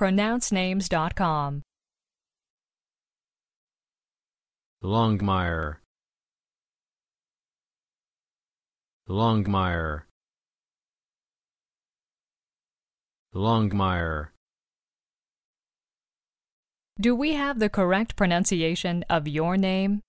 pronouncenames.com. Longmire Longmire Longmire Do we have the correct pronunciation of your name?